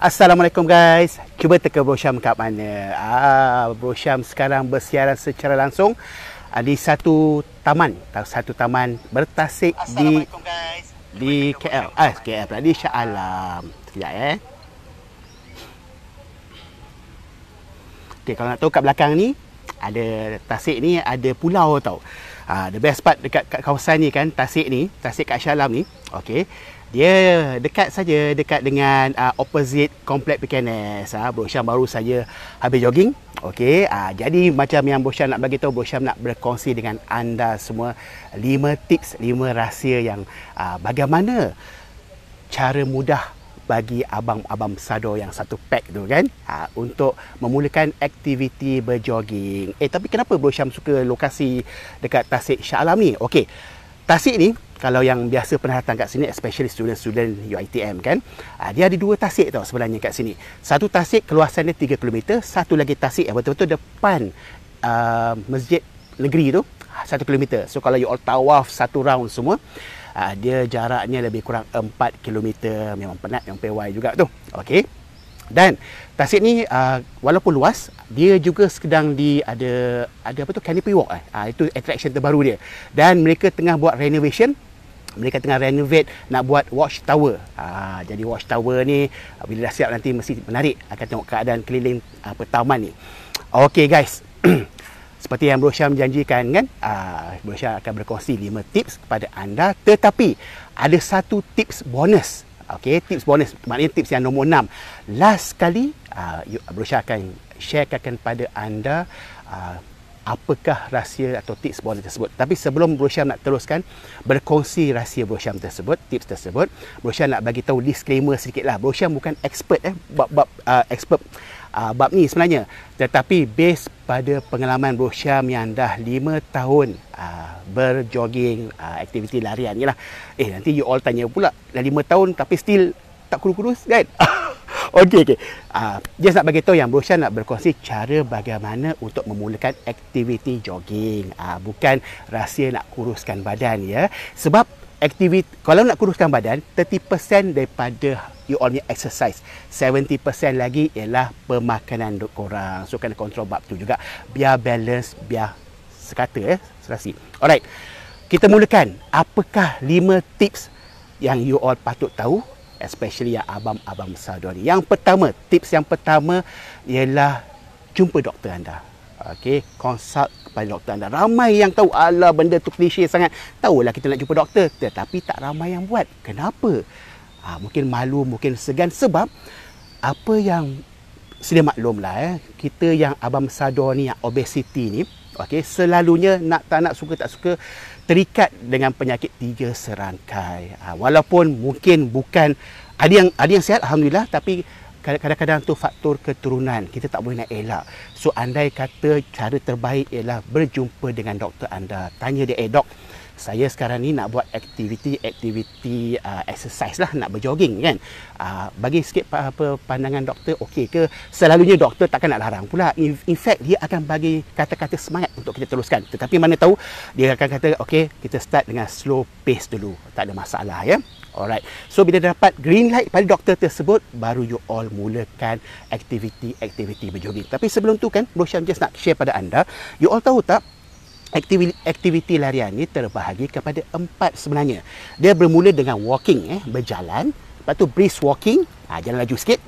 Assalamualaikum guys. Cuba teka Bro Syam kat mana? Ah, Bro Syam sekarang bersiaran secara langsung ah, di satu taman, satu taman bertasik di di KL. Ah, KL pula di Shah Alam. Sekejap eh. Okay, kalau nak tahu kat belakang ni ada tasik ni ada pulau tau. Ah, the best part dekat kawasan ni kan, tasik ni, tasik kat Shah Alam ni. okay dia dekat saja dekat dengan uh, opposite komplek PKNS ah ha. Bosham baru saja habis jogging okey uh, jadi macam yang Bosham nak bagi tahu Bosham nak berkongsi dengan anda semua lima tips lima rahsia yang uh, bagaimana cara mudah bagi abang-abang sado yang satu pack tu kan ha, untuk memulakan aktiviti berjoging. Eh tapi kenapa Bro Syam suka lokasi dekat Tasik Shah Alam ni? Okey. Tasik ni kalau yang biasa pernah datang kat sini especially student-student UiTM kan uh, dia ada dua tasik tau sebenarnya kat sini satu tasik keluasan dia 30 meter satu lagi tasik yang betul-betul depan uh, masjid negeri tu 1 ah, km. So kalau you all tawaf satu round semua, uh, dia jaraknya lebih kurang 4 km. Memang penat yang pewai juga tu. Okey. Dan tasik ni uh, walaupun luas, dia juga sedang di ada ada apa tu canopy walk eh. Uh, itu attraction terbaru dia. Dan mereka tengah buat renovation mereka tengah renovate nak buat watch tower. Ha, jadi watch tower ni bila dah siap nanti mesti menarik akan tengok keadaan keliling apa ah, taman ni. Okey guys. Seperti yang Bro Syam janjikan kan, uh, Bro Syam akan berkongsi 5 tips kepada anda tetapi ada satu tips bonus. Okay, tips bonus maknanya tips yang nombor 6. Last kali uh, ah, Bro Syam akan sharekan kepada anda uh, apakah rahsia atau tips bola tersebut. Tapi sebelum Bro Syam nak teruskan berkongsi rahsia Bro Syam tersebut, tips tersebut, Bro Syam nak bagi tahu disclaimer sikitlah. Bro Syam bukan expert eh bab-bab uh, ah, expert uh, bab ni sebenarnya. Tetapi based pada pengalaman Bro Syam yang dah 5 tahun uh, ah, berjoging, uh, aktiviti larian ni lah. Eh nanti you all tanya pula, dah 5 tahun tapi still tak kurus-kurus kan? Okey okey. Ah, just nak bagi tahu yang Bro Syah nak berkongsi cara bagaimana untuk memulakan aktiviti jogging. Ah, bukan rahsia nak kuruskan badan ya. Sebab aktiviti kalau nak kuruskan badan 30% daripada you all punya exercise. 70% lagi ialah pemakanan duk korang. So kena kontrol bab tu juga. Biar balance, biar sekata eh, serasi. Alright. Kita mulakan. Apakah 5 tips yang you all patut tahu especially yang abang-abang besar ni. Yang pertama, tips yang pertama ialah jumpa doktor anda. Okey, consult kepada doktor anda. Ramai yang tahu ala benda tu klise sangat. Tahulah kita nak jumpa doktor, tetapi tak ramai yang buat. Kenapa? Ha, mungkin malu, mungkin segan sebab apa yang sedia maklum lah eh. Kita yang Abang Sado ni yang obesiti ni, okey, selalunya nak tak nak suka tak suka terikat dengan penyakit tiga serangkai. Ha, walaupun mungkin bukan ada yang ada yang sihat alhamdulillah tapi kadang-kadang tu faktor keturunan kita tak boleh nak elak. So andai kata cara terbaik ialah berjumpa dengan doktor anda. Tanya dia, "Eh dok, saya sekarang ni nak buat aktiviti-aktiviti uh, exercise lah, nak berjoging kan. Uh, bagi sikit apa pandangan doktor okey ke? Selalunya doktor takkan nak larang pula. In, in fact, dia akan bagi kata-kata semangat untuk kita teruskan. Tetapi mana tahu, dia akan kata, okey, kita start dengan slow pace dulu. Tak ada masalah ya. Alright. So, bila dapat green light pada doktor tersebut, baru you all mulakan aktiviti-aktiviti berjoging. Tapi sebelum tu kan, Roshan just nak share pada anda. You all tahu tak, aktiviti, aktiviti larian ni terbahagi kepada empat sebenarnya. Dia bermula dengan walking, eh, berjalan. Lepas tu brisk walking, ha, jalan laju sikit.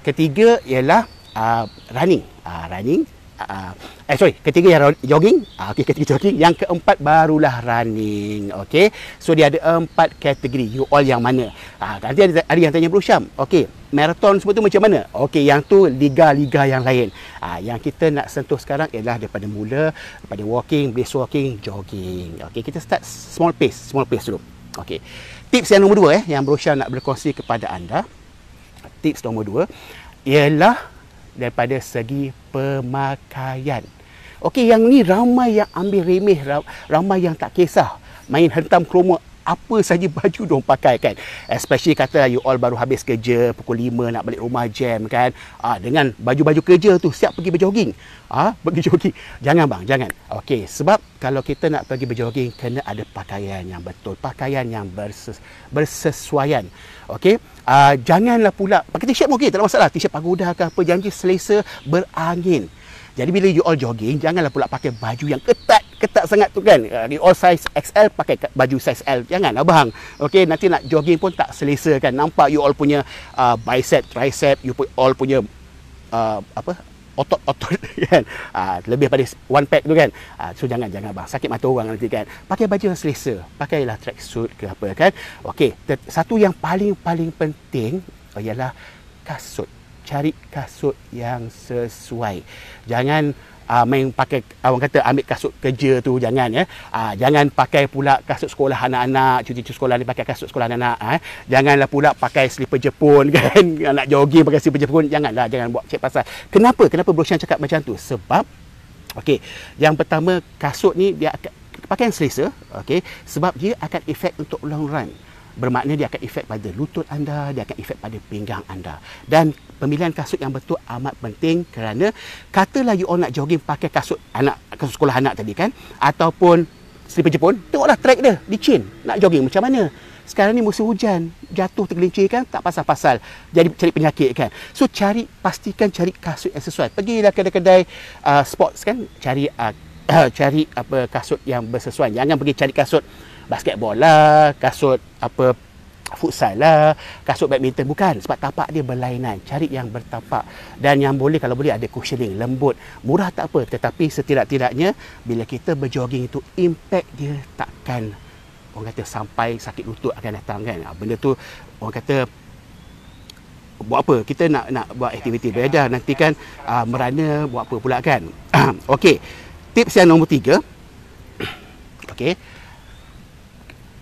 Ketiga ialah uh, running. Uh, running uh, eh sorry ketiga yang jogging uh, okey ketiga jogging yang keempat barulah running okey so dia ada empat kategori you all yang mana uh, nanti ada, ada yang tanya bro Syam okey marathon semua tu macam mana okey yang tu liga-liga yang lain uh, yang kita nak sentuh sekarang ialah daripada mula daripada walking brisk walking jogging okey kita start small pace small pace dulu okey tips yang nombor dua eh yang bro Syam nak berkongsi kepada anda tips nombor dua ialah daripada segi pemakaian. Okey, yang ni ramai yang ambil remeh, ramai yang tak kisah. Main hentam kromo, apa saja baju dong pakai kan especially kata you all baru habis kerja pukul 5 nak balik rumah jam kan ah dengan baju-baju kerja tu siap pergi berjoging ah pergi jogging jangan bang jangan okey sebab kalau kita nak pergi berjoging kena ada pakaian yang betul pakaian yang berses- bersesuaian okey ah janganlah pula pakai t-shirt okey tak ada masalah t-shirt pagoda ke apa janji selesa berangin jadi bila you all jogging, janganlah pula pakai baju yang ketat, ketat sangat tu kan. Uh, ah, you all size XL, pakai baju size L. Janganlah bang. Okay, nanti nak jogging pun tak selesa kan. Nampak you all punya uh, bicep, tricep, you all punya uh, apa otot-otot kan. Uh, lebih pada one pack tu kan. Uh, so jangan, jangan bang. Sakit mata orang nanti kan. Pakai baju yang selesa. Pakailah track suit ke apa kan. Okay, satu yang paling-paling penting ialah kasut cari kasut yang sesuai. Jangan uh, main pakai orang kata ambil kasut kerja tu jangan ya. Uh, jangan pakai pula kasut sekolah anak-anak, cuti-cuti sekolah ni pakai kasut sekolah anak-anak ah, eh. Janganlah pula pakai slipper Jepun kan. Nak jogging pakai slipper Jepun janganlah, jangan buat cek pasal. Kenapa? Kenapa Bro Shan cakap macam tu? Sebab okey, yang pertama kasut ni dia akan pakai yang selesa, okey. Sebab dia akan efek untuk long run bermakna dia akan efek pada lutut anda, dia akan efek pada pinggang anda. Dan pemilihan kasut yang betul amat penting kerana katalah you all nak jogging pakai kasut anak kasut sekolah anak tadi kan ataupun slipper Jepun, tengoklah track dia, licin. Nak jogging macam mana? Sekarang ni musim hujan, jatuh tergelincir kan, tak pasal-pasal. Jadi cari penyakit kan. So cari pastikan cari kasut yang sesuai. Pergilah kedai-kedai uh, sports kan, cari uh, cari apa kasut yang bersesuaian. Jangan pergi cari kasut basket bola, kasut apa futsal lah, kasut badminton bukan sebab tapak dia berlainan. Cari yang bertapak dan yang boleh kalau boleh ada cushioning lembut. Murah tak apa tetapi setidak-tidaknya bila kita berjoging itu impact dia takkan orang kata sampai sakit lutut akan datang kan. Ah, benda tu orang kata buat apa kita nak nak buat aktiviti ya, ya. beda nanti kan uh, merana buat apa pula kan okey tips yang nombor tiga okey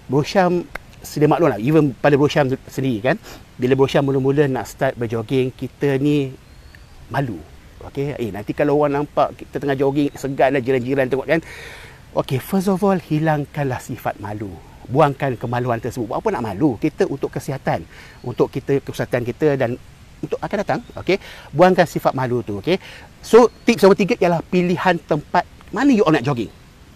Brosham sedia maklum lah even pada Brosham sendiri kan bila Brosham mula-mula nak start berjoging kita ni malu okey eh nanti kalau orang nampak kita tengah jogging segan lah jiran-jiran tengok kan okey first of all hilangkanlah sifat malu buangkan kemaluan tersebut apa nak malu kita untuk kesihatan untuk kita kesihatan kita dan untuk akan datang okey buangkan sifat malu tu okey so tips nombor tiga ialah pilihan tempat mana you all nak jogging?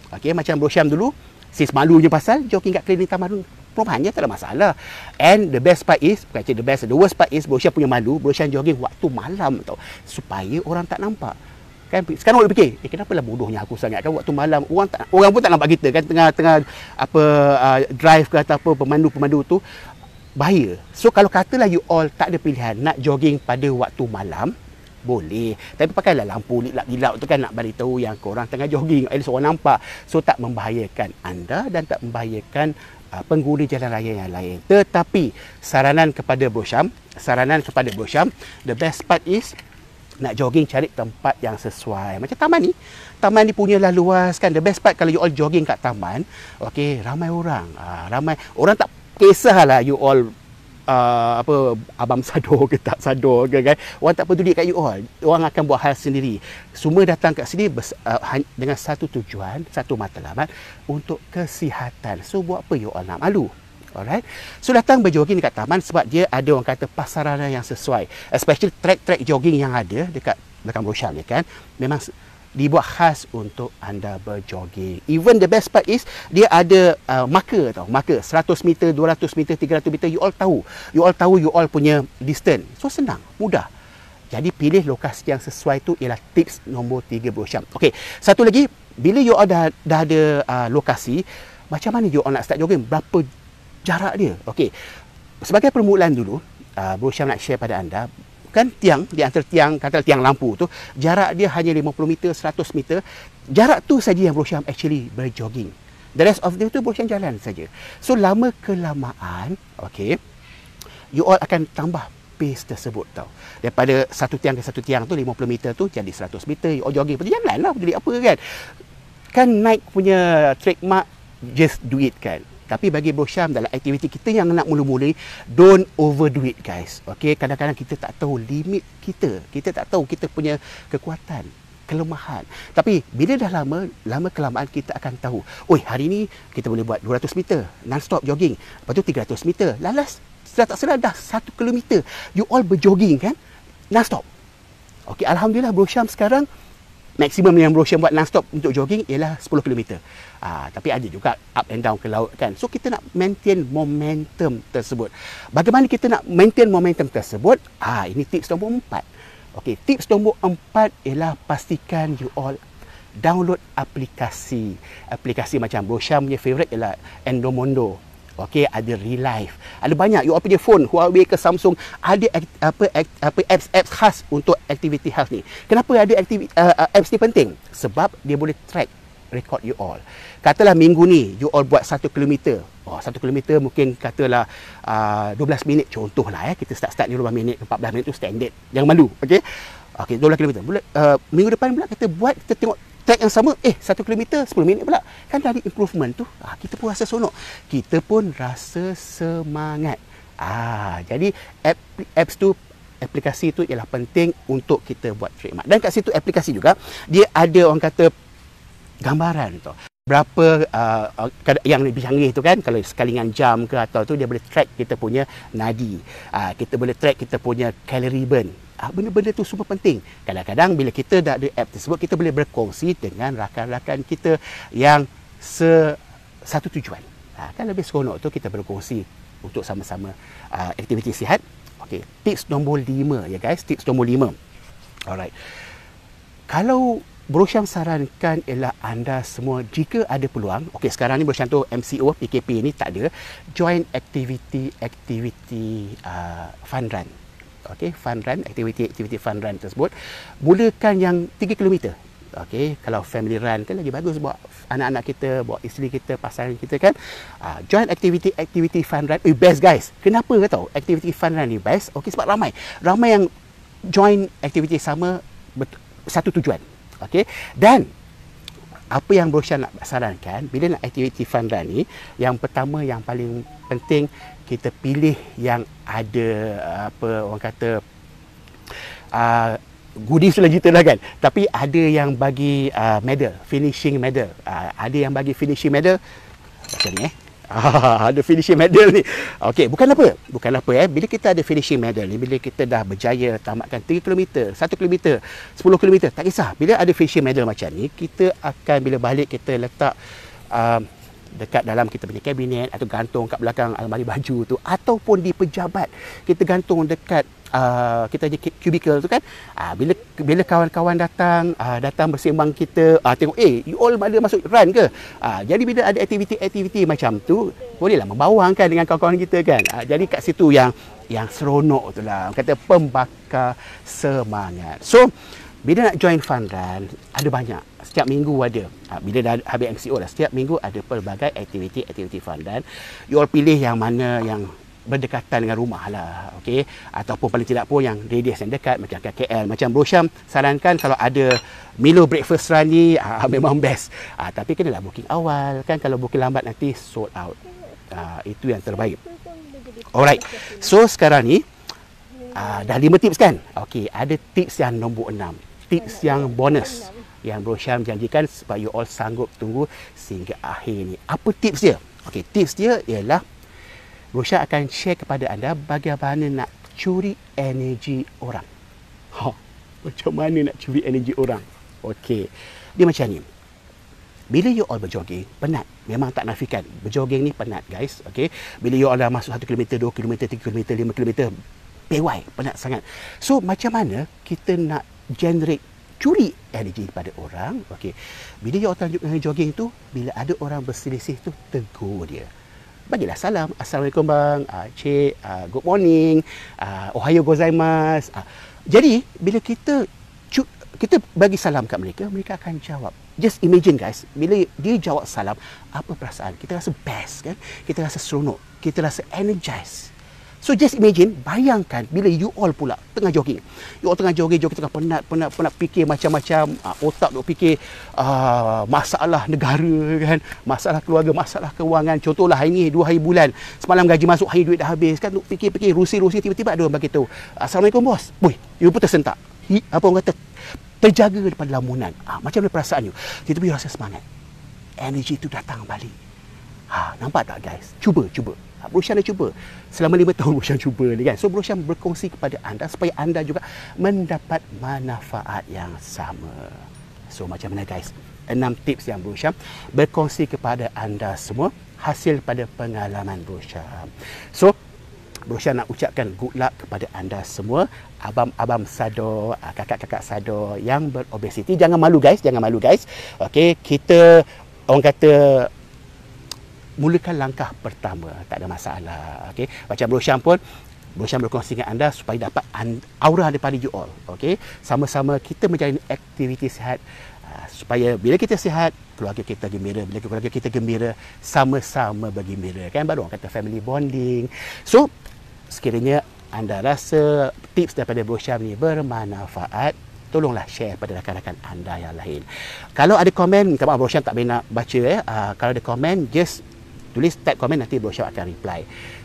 Okay, macam Bro Syam dulu, sis malunya pasal jogging kat klinik tamarun. Perubahannya tak ada masalah. And the best part is, bukan the best, the worst part is Bro Syam punya malu, Bro Syam jogging waktu malam tau. Supaya orang tak nampak. Kan, sekarang orang fikir, eh, kenapa lah bodohnya aku sangat kan waktu malam. Orang tak, orang pun tak nampak kita kan tengah tengah apa uh, drive ke atau apa pemandu-pemandu tu. Bahaya. So kalau katalah you all tak ada pilihan nak jogging pada waktu malam, boleh tapi pakailah lampu lilap-lilap tu kan nak bagi tahu yang korang tengah jogging ada seorang nampak so tak membahayakan anda dan tak membahayakan uh, pengguna jalan raya yang lain tetapi saranan kepada Bro saranan kepada Bro the best part is nak jogging cari tempat yang sesuai macam taman ni taman ni punya lah luas kan the best part kalau you all jogging kat taman okey ramai orang uh, ramai orang tak kisahlah you all uh, apa abang sado ke tak sado ke kan orang tak peduli kat you all oh, orang akan buat hal sendiri semua datang kat sini bers- uh, dengan satu tujuan satu matlamat untuk kesihatan so buat apa you all nak malu Alright. So datang berjoging dekat taman sebab dia ada orang kata pasaran yang sesuai. Especially track-track jogging yang ada dekat dekat Rochelle ni kan. Memang dibuat khas untuk anda berjoging. Even the best part is dia ada uh, marker tau. Marker 100 meter, 200 meter, 300 meter you all tahu. You all tahu you all punya distance. So senang, mudah. Jadi pilih lokasi yang sesuai tu ialah tips nombor 30 Syam. Okey, satu lagi bila you all dah, dah ada uh, lokasi, macam mana you all nak start jogging? Berapa jarak dia? Okey. Sebagai permulaan dulu, uh, Bro Syam nak share pada anda kan tiang di antara tiang kata tiang lampu tu jarak dia hanya 50 meter 100 meter jarak tu saja yang Brosham actually boleh jogging the rest of the tu Brosham jalan saja so lama kelamaan okay you all akan tambah pace tersebut tau daripada satu tiang ke satu tiang tu 50 meter tu jadi 100 meter you all jogging pun jalan jadi lah, apa kan kan Nike punya trademark just do it kan tapi bagi Bro Syam dalam aktiviti kita yang nak mula-mula don't overdo it guys. Okay, kadang-kadang kita tak tahu limit kita. Kita tak tahu kita punya kekuatan kelemahan. Tapi bila dah lama, lama kelamaan kita akan tahu. Oi, hari ni kita boleh buat 200 meter non-stop jogging. Lepas tu 300 meter. Lalas, sudah lah, tak sedar dah 1 kilometer. You all berjogging kan? Non-stop. Okay, Alhamdulillah Bro Syam sekarang maksimum yang Roshan buat last stop untuk jogging ialah 10 km. Ha, tapi ada juga up and down ke laut kan. So kita nak maintain momentum tersebut. Bagaimana kita nak maintain momentum tersebut? Ah ha, ini tips nombor 4. Okey, tips nombor 4 ialah pastikan you all download aplikasi. Aplikasi macam Roshan punya favorite ialah Endomondo. Okey, ada real life. Ada banyak. You punya phone, Huawei ke Samsung, ada apa, apa apps apps khas untuk activity health ni. Kenapa ada activity, uh, uh, apps ni penting? Sebab dia boleh track record you all. Katalah minggu ni you all buat 1 km. Oh, 1 km mungkin katalah uh, 12 minit contohlah ya. Kita start-start ni 12 minit, 14 minit tu standard. Jangan malu, okey? Okey, 12 km. Boleh uh, minggu depan pula kita buat kita tengok track yang sama eh 1 km 10 minit pula kan dari improvement tu ah kita pun rasa seronok kita pun rasa semangat ah jadi app, apps tu aplikasi tu ialah penting untuk kita buat trademark dan kat situ aplikasi juga dia ada orang kata gambaran tu berapa uh, uh yang lebih canggih tu kan kalau sekali dengan jam ke atau tu dia boleh track kita punya nadi uh, kita boleh track kita punya calorie burn uh, benda-benda tu super penting kadang-kadang bila kita dah ada app tersebut kita boleh berkongsi dengan rakan-rakan kita yang se satu tujuan uh, kan lebih seronok tu kita berkongsi untuk sama-sama uh, aktiviti sihat Okay, tips nombor lima ya guys tips nombor lima alright kalau Bros yang sarankan ialah anda semua jika ada peluang. Okey, sekarang ni bros tu MCO PKP ni tak ada. Join activity activity uh, fun run. Okey, fun run activity activity fun run tersebut. Mulakan yang 3 km. Okey, kalau family run kan lagi bagus buat anak-anak kita, buat isteri kita, pasangan kita kan. Uh, join activity activity fun run. Eh, best guys. Kenapa ke tahu? Activity fun run ni best. Okey, sebab ramai. Ramai yang join activity sama satu tujuan Okey. Dan apa yang Brosha nak sarankan bila nak aktiviti fanda ni, yang pertama yang paling penting kita pilih yang ada uh, apa orang kata uh, goodies lagi tu lah kan tapi ada yang bagi uh, medal finishing medal uh, ada yang bagi finishing medal macam ni eh ada finishing medal ni. Okey, bukan apa. Bukan apa eh. Bila kita ada finishing medal ni, bila kita dah berjaya tamatkan 3 km, 1 km, 10 km, tak kisah. Bila ada finishing medal macam ni, kita akan bila balik kita letak um, dekat dalam kita punya kabinet atau gantung kat belakang almari baju tu ataupun di pejabat kita gantung dekat uh, kita je cubicle tu kan uh, bila bila kawan-kawan datang uh, datang bersembang kita uh, tengok eh you all mana masuk run ke uh, jadi bila ada aktiviti-aktiviti macam tu bolehlah membawang kan dengan kawan-kawan kita kan uh, jadi kat situ yang yang seronok tu lah kata pembakar semangat so bila nak join fun run ada banyak setiap minggu ada ha, bila dah habis MCO dah setiap minggu ada pelbagai aktiviti-aktiviti fun run you all pilih yang mana yang berdekatan dengan rumah lah okay? ataupun paling tidak pun yang radius yang dekat macam KKL, macam Bro sarankan kalau ada Milo Breakfast Run ni aa, ah, memang best aa, ah, tapi kena lah booking awal kan kalau booking lambat nanti sold out aa, ah, itu yang terbaik alright so sekarang ni aa, dah lima tips kan ok ada tips yang nombor enam, tips yang bonus yang Bro janjikan supaya you all sanggup tunggu sehingga akhir ni apa tips dia ok tips dia ialah Rosyad akan share kepada anda bagaimana nak curi energi orang. Ha, macam mana nak curi energi orang? Okey. Dia macam ni. Bila you all berjoging, penat. Memang tak nafikan. Berjoging ni penat, guys. Okey. Bila you all dah masuk 1 km, 2 km, 3 km, 5 km, pay penat sangat. So, macam mana kita nak generate curi energi pada orang? Okey. Bila you all tunjuk dengan jogging tu, bila ada orang berselisih tu, tegur dia bagilah salam. Assalamualaikum bang, uh, cik, uh, good morning, uh, ah, ohayo gozaimasu. Uh, jadi, bila kita kita bagi salam kat mereka, mereka akan jawab. Just imagine guys, bila dia jawab salam, apa perasaan? Kita rasa best kan? Kita rasa seronok. Kita rasa energized. So just imagine, bayangkan bila you all pula tengah jogging. You all tengah jogging, jogging tengah penat, penat, penat fikir macam-macam. Uh, otak duk fikir uh, masalah negara kan, masalah keluarga, masalah kewangan. Contohlah hari ini dua hari bulan. Semalam gaji masuk, hari duit dah habis kan. Duk fikir-fikir, rusi-rusi, tiba-tiba ada orang beritahu. Assalamualaikum bos. Boy, you pun tersentak. He, apa orang kata? Terjaga daripada lamunan. Uh, macam mana perasaan you? Tiba-tiba rasa semangat. Energy tu datang balik. Ha, nampak tak guys? Cuba, cuba. Ah, Brosyan dah cuba. Selama lima tahun Brosyan cuba ni kan. So Brosyan berkongsi kepada anda supaya anda juga mendapat manfaat yang sama. So macam mana guys? Enam tips yang Brosyan berkongsi kepada anda semua hasil pada pengalaman Brosyan. So Brosyan nak ucapkan good luck kepada anda semua. Abang-abang sado, ah, kakak-kakak sado yang berobesiti. Jangan malu guys, jangan malu guys. Okay, kita orang kata mulakan langkah pertama tak ada masalah okey macam bro Syam pun bro Syam berkongsi dengan anda supaya dapat aura daripada you all okey sama-sama kita menjalani aktiviti sihat ah, supaya bila kita sihat keluarga kita gembira bila keluarga kita gembira sama-sama bergembira kan baru orang kata family bonding so sekiranya anda rasa tips daripada bro Syam ni bermanfaat tolonglah share pada rakan-rakan anda yang lain. Kalau ada komen, minta maaf Roshan tak boleh nak baca. Eh. Uh, kalau ada komen, just tulis type komen nanti Bro akan reply.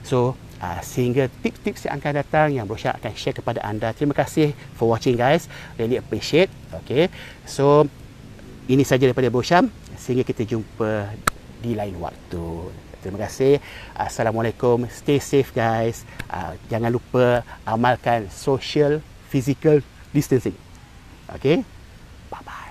So Uh, sehingga tips-tips yang akan datang yang Bro akan share kepada anda. Terima kasih for watching guys. Really appreciate. Okay. So, ini saja daripada Bro Sehingga kita jumpa di lain waktu. Terima kasih. Assalamualaikum. Stay safe guys. Uh, jangan lupa amalkan social physical distancing. Okay. Bye-bye.